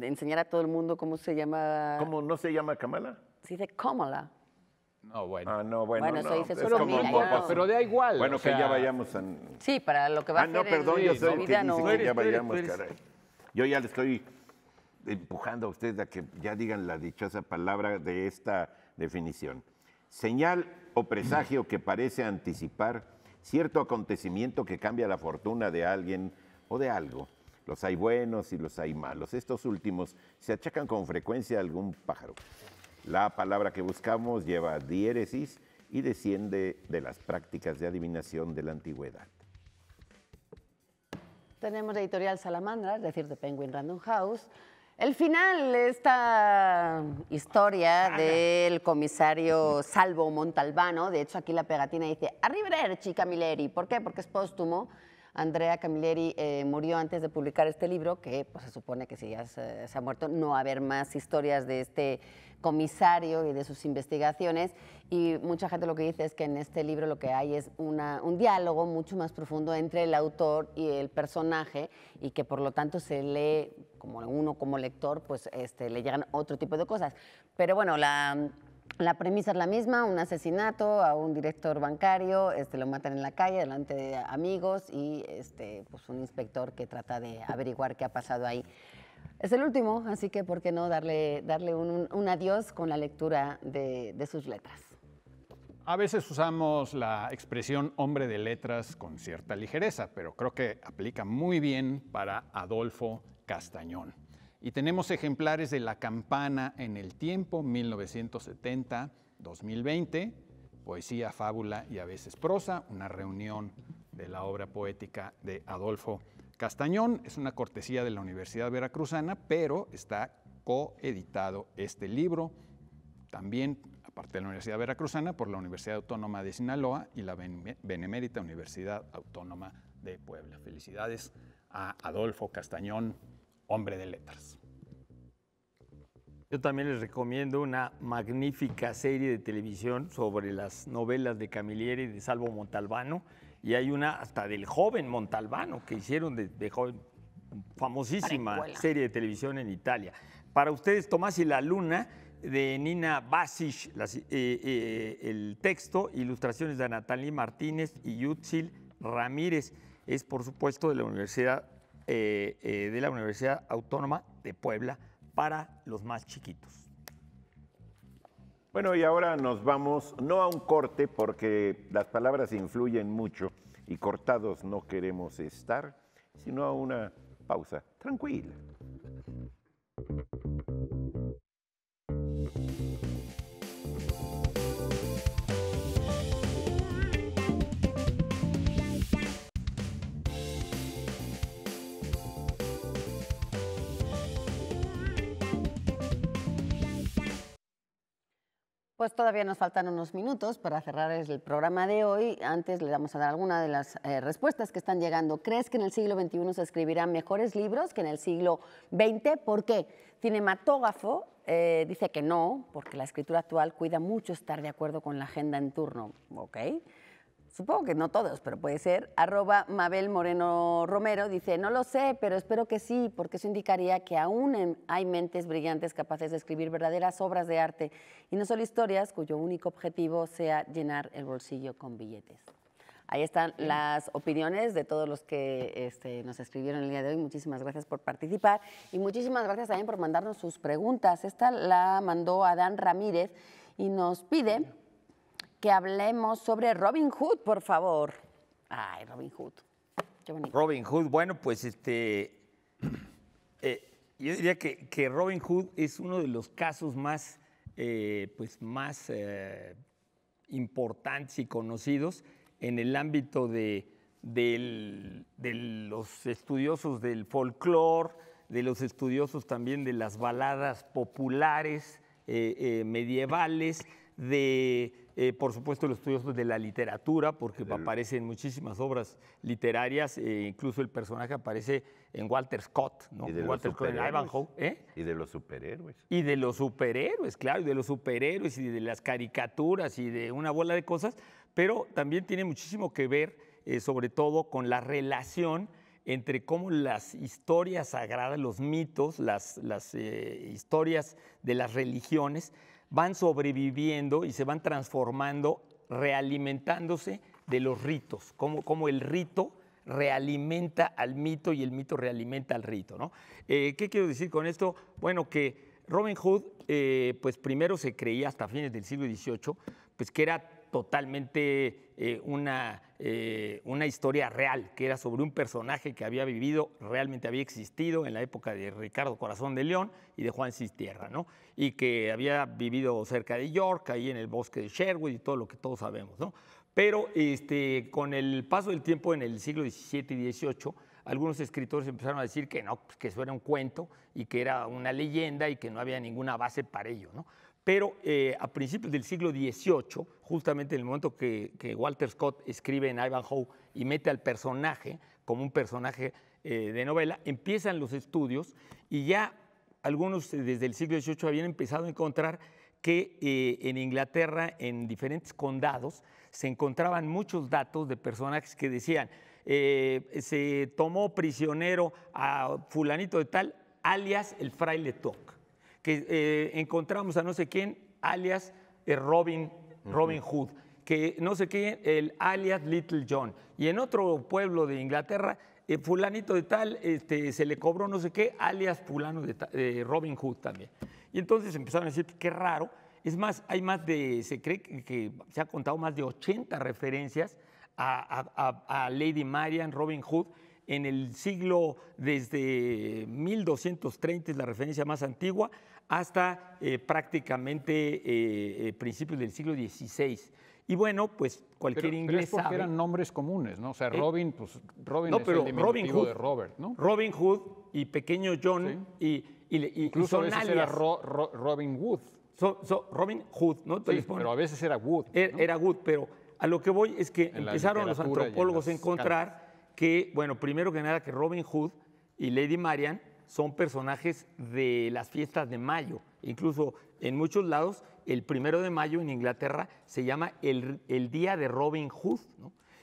enseñar a todo el mundo cómo se llama? ¿Cómo no se llama Kamala? Sí, de Kamala. Ah, no, bueno. bueno. eso dice solo Pero da igual. Bueno, que ya vayamos a. Sí, para lo que va ah, a no, perdón, yo ya vayamos, Yo ya le estoy empujando a ustedes a que ya digan la dichosa palabra de esta definición. Señal o presagio que parece anticipar cierto acontecimiento que cambia la fortuna de alguien o de algo. Los hay buenos y los hay malos. Estos últimos se achacan con frecuencia a algún pájaro. La palabra que buscamos lleva diéresis y desciende de las prácticas de adivinación de la antigüedad. Tenemos la editorial Salamandra, es decir, de Penguin Random House. El final de esta historia del comisario Salvo Montalbano, de hecho aquí la pegatina dice, Arrivederci Camilleri, ¿por qué? Porque es póstumo. Andrea Camilleri eh, murió antes de publicar este libro, que pues, se supone que si ya se, se, ha muerto, no va a haber más historias de este comisario y de sus investigaciones. Y mucha gente lo que dice es que en este libro lo que hay es un diálogo mucho más profundo entre el autor y el personaje y que por lo tanto se lee, como uno como lector, pues este, le llegan otro tipo de cosas. Pero bueno, la... premisa es la misma, un asesinato a un director bancario, este, lo matan en la calle delante de amigos y este, pues un inspector que trata de averiguar qué ha pasado ahí. Es el último, así que ¿por qué no darle, darle un, adiós con la lectura de, de sus letras? A veces usamos la expresión hombre de letras con cierta ligereza, pero creo que aplica muy bien para Adolfo Castañón. Y tenemos ejemplares de La campana en el tiempo, 1970-2020, poesía, fábula y a veces prosa, una reunión de la obra poética de Adolfo Castañón es una cortesía de la Universidad Veracruzana, pero está coeditado este libro, también aparte de la Universidad Veracruzana, por la Universidad Autónoma de Sinaloa y la Benemérita Universidad Autónoma de Puebla. Felicidades a Adolfo Castañón, hombre de letras. Yo también les recomiendo una magnífica serie de televisión sobre las novelas de Camilleri y de Salvo Montalbano y hay una hasta del joven Montalbano que hicieron de, joven, famosísima serie de televisión en Italia. Para ustedes, Tomás y la Luna, de Nina Basic, eh, eh, el texto, ilustraciones de Natalie Martínez y Yutzil Ramírez. Es, por supuesto, de la Universidad, eh, de la Universidad Autónoma de Puebla para los más chiquitos. Bueno, y ahora nos vamos, no a un corte, porque las palabras influyen mucho y cortados no queremos estar, sino a una pausa tranquila. Pues todavía nos faltan unos minutos para cerrar el programa de hoy. Antes le vamos a dar alguna de las eh, respuestas que están llegando. ¿Crees que en el siglo XXI se escribirán mejores libros que en el siglo XX? ¿Por qué? Cinematógrafo eh, dice que no, porque la escritura actual cuida mucho estar de acuerdo con la agenda en turno. ¿Ok? supongo que no todos, pero puede ser, arroba Mabel Moreno Romero, dice, no lo sé, pero espero que sí, porque eso indicaría que aún hay mentes brillantes capaces de escribir verdaderas obras de arte y no solo historias cuyo único objetivo sea llenar el bolsillo con billetes. Ahí están las opiniones de todos los que este, nos escribieron el día de hoy. Muchísimas gracias por participar y muchísimas gracias también por mandarnos sus preguntas. Esta la mandó Adán Ramírez y nos pide que hablemos sobre Robin Hood, por favor. Ay, Robin Hood. Robin Hood, bueno, pues este. Eh, yo diría que, Robin Hood es uno de los casos más, eh, pues más eh, importantes y conocidos en el ámbito de, de los estudiosos del folclore, de los estudiosos también de las baladas populares, medievales, de eh, por supuesto los estudios de la literatura, porque aparecen muchísimas obras literarias, eh, incluso el personaje aparece en Walter Scott, ¿no? Walter Scott en Ivanhoe. ¿eh? Y de los superhéroes. Y de los superhéroes, claro, y de los superhéroes y de las caricaturas y de una bola de cosas, pero también tiene muchísimo que ver, eh, sobre todo, con la relación entre cómo las historias sagradas, los mitos, las historias de las religiones, van sobreviviendo y se van transformando, realimentándose de los ritos, como, como el rito realimenta al mito y el mito realimenta al rito. ¿no? Eh, ¿Qué quiero decir con esto? Bueno, que Robin Hood, eh, pues primero se creía hasta fines del siglo XVIII, pues que era totalmente eh, una, eh, una historia real, que era sobre un personaje que había vivido, realmente había existido en la época de Ricardo Corazón de León y de Juan Cistierra, ¿no? Y que había vivido cerca de York, ahí en el bosque de Sherwood y todo lo que todos sabemos, ¿no? Pero este, con el paso del tiempo en el siglo XVII y XVIII, algunos escritores empezaron a decir que no, pues, que eso era un cuento y que era una leyenda y que no había ninguna base para ello, ¿no? Pero eh, a principios del siglo XVIII, justamente en el momento que, Walter Scott escribe en Ivanhoe y mete al personaje como un personaje eh, de novela, empiezan los estudios y ya algunos eh, desde el siglo XVIII habían empezado a encontrar que en Inglaterra, en diferentes condados, se encontraban muchos datos de personajes que decían, se tomó prisionero a fulanito de tal, alias el fraile Toc que eh, encontramos a no sé quién, alias eh, Robin, Hood, que no sé quién, el alias Little John. Y en otro pueblo de Inglaterra, eh, fulanito de tal, este, se le cobró no sé qué, alias fulano de Robin Hood también. Y entonces empezaron a decir, qué raro. Es más, hay más de, se cree que, se ha contado más de 80 referencias a, a Lady Marian, Robin Hood, en el siglo desde 1230 es la referencia más antigua hasta eh, prácticamente eh, eh, principios del siglo XVI. Y bueno, pues cualquier inglés inglés eran nombres comunes, ¿no? O sea, Robin, pues Robin Hood, de Robert, ¿no? Robin Hood y Pequeño John y, Incluso era Robin Wood. So, Robin Hood, ¿no? Sí, pero a veces era Wood. Er, era Wood, pero a lo que voy es que empezaron los antropólogos a encontrar que, bueno, primero que nada que Robin Hood y Lady Marian son personajes de las fiestas de mayo. Incluso en muchos lados, el primero de mayo en Inglaterra se llama el, día de Robin Hood.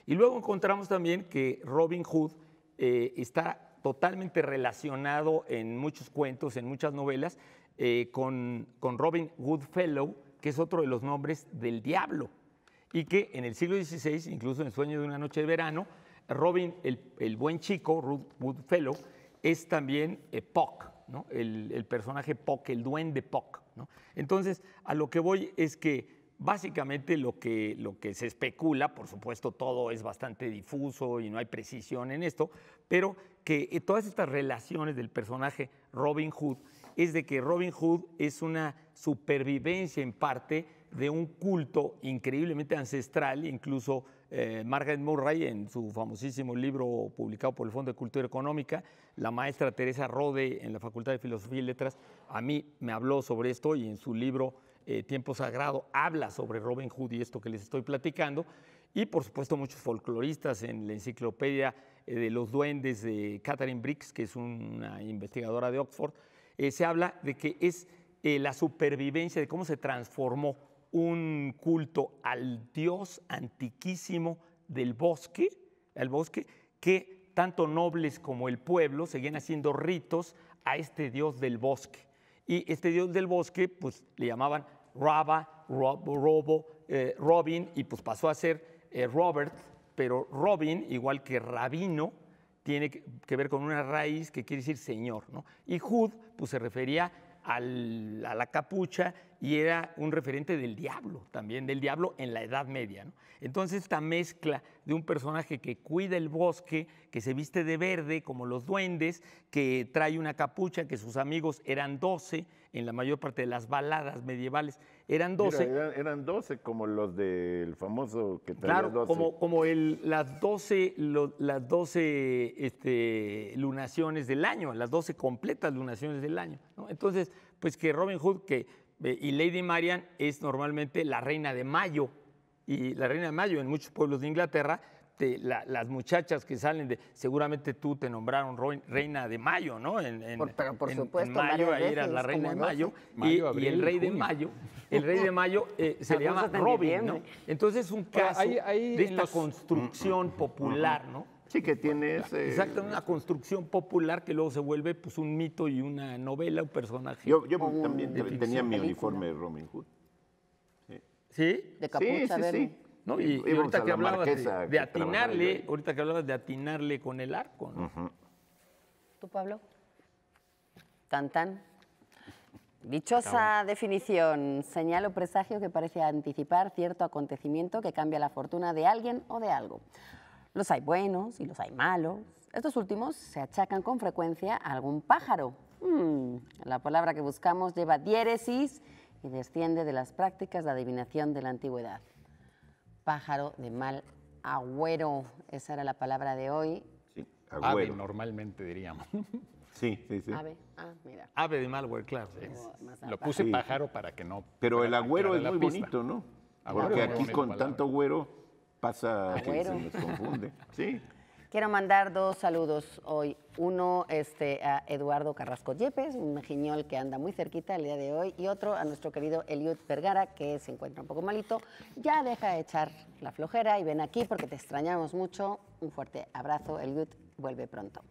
Y luego encontramos también que Robin Hood eh, está totalmente relacionado en muchos cuentos, en muchas novelas, eh, con, Robin Woodfellow, que es otro de los nombres del diablo, y que en el siglo XVI, incluso en Sueño de una Noche de Verano, Robin, el, buen chico, Woodfellow, es también eh, Poc, el, personaje Poc, el duende Puck. Entonces, a lo que voy es que básicamente lo que, lo que se especula, por supuesto todo es bastante difuso y no hay precisión en esto, pero que eh, todas estas relaciones del personaje Robin Hood es de que Robin Hood es una supervivencia en parte de un culto increíblemente ancestral, incluso eh, Margaret Murray en su famosísimo libro publicado por el Fondo de Cultura Económica, la maestra Teresa Rode en la Facultad de Filosofía y Letras, a mí me habló sobre esto y en su libro eh, Tiempo Sagrado habla sobre Robin Hood y esto que les estoy platicando, y por supuesto muchos folcloristas en la enciclopedia eh, de los duendes de Catherine Briggs, que es una investigadora de Oxford, se habla de que es la supervivencia, de cómo se transformó un culto al dios antiquísimo del bosque, al bosque, que tanto nobles como el pueblo seguían haciendo ritos a este dios del bosque. Y este dios del bosque, pues le llamaban Raba, Robo, eh, Robin, y pues pasó a ser eh, Robert, pero Robin, igual que Rabino, tiene que ver con una raíz que quiere decir señor, ¿no? Y Jud, pues se refería a la capucha y era un referente del diablo también, del diablo en la Edad Media. Entonces esta mezcla de un personaje que cuida el bosque, que se viste de verde como los duendes, que trae una capucha, que sus amigos eran doce, en la mayor parte de las baladas medievales, eran doce. eran, doce 12 como los del famoso que traía Claro, como, como el, las 12, las 12 este, lunaciones del año, las 12 completas lunaciones del año. Entonces, pues que Robin Hood, que eh, y Lady Marian es normalmente la reina de mayo. Y la reina de mayo en muchos pueblos de Inglaterra, las muchachas que salen de. Seguramente tú te nombraron reina de mayo, ¿no? En, por, pero por supuesto. la reina de mayo. y, el rey de mayo. El rey de mayo eh, se llama Robin, Entonces es un caso de esta construcción mm, mm, popular, mm. ¿no? Sí, que tiene ese... Exacto, una construcción popular que luego se vuelve pues, un mito y una novela, un personaje. Yo, también tenía mi uniforme de Robin Hood. ¿Sí? ¿Sí? De capucha sí, sí, Y, ahorita que hablabas de, atinarle, ahorita que hablabas de atinarle con el arco, ¿Tú, Pablo? Tan tan. Dichosa definición, señal o presagio que parece anticipar cierto acontecimiento que cambia la fortuna de alguien o de algo. Los hay buenos y los hay malos. Estos últimos se achacan con frecuencia a algún pájaro. Hmm, la palabra que buscamos lleva diéresis y desciende de las prácticas de adivinación de la antigüedad. Pájaro de mal agüero, esa era la palabra de hoy. Sí, agüero. Ave, normalmente diríamos. Sí, sí, sí. Ave, ah, mira. Ave de agüero, claro. lo puse pájaro para que no. Pero el agüero es muy bonito, ¿no? Porque aquí con tanto agüero Pasa se nos confunde. Sí. Quiero mandar dos saludos hoy. Uno este, a Eduardo Carrasco Yepes, un mejiñol que anda muy cerquita el día de hoy, y otro a nuestro querido Eliud Vergara, que se encuentra un poco malito. Ya deja de echar la flojera y ven aquí porque te extrañamos mucho. Un fuerte abrazo, Eliud, vuelve pronto.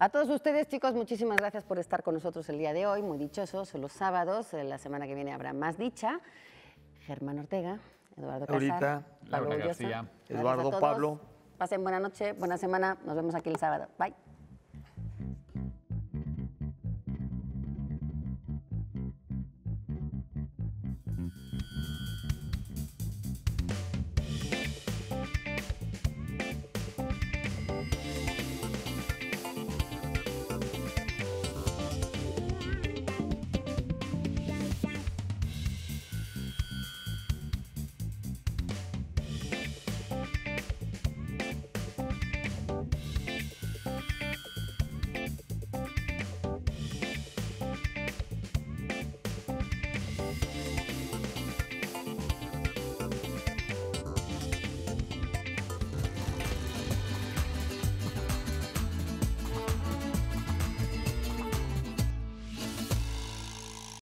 A todos ustedes, chicos, muchísimas gracias por estar con nosotros el día de hoy. Muy dichosos los sábados. La semana que viene habrá más dicha. Germán Ortega, Eduardo Casar, García, Eduardo Pablo. Pasen buena noche, buena semana. Nos vemos aquí el sábado. Bye.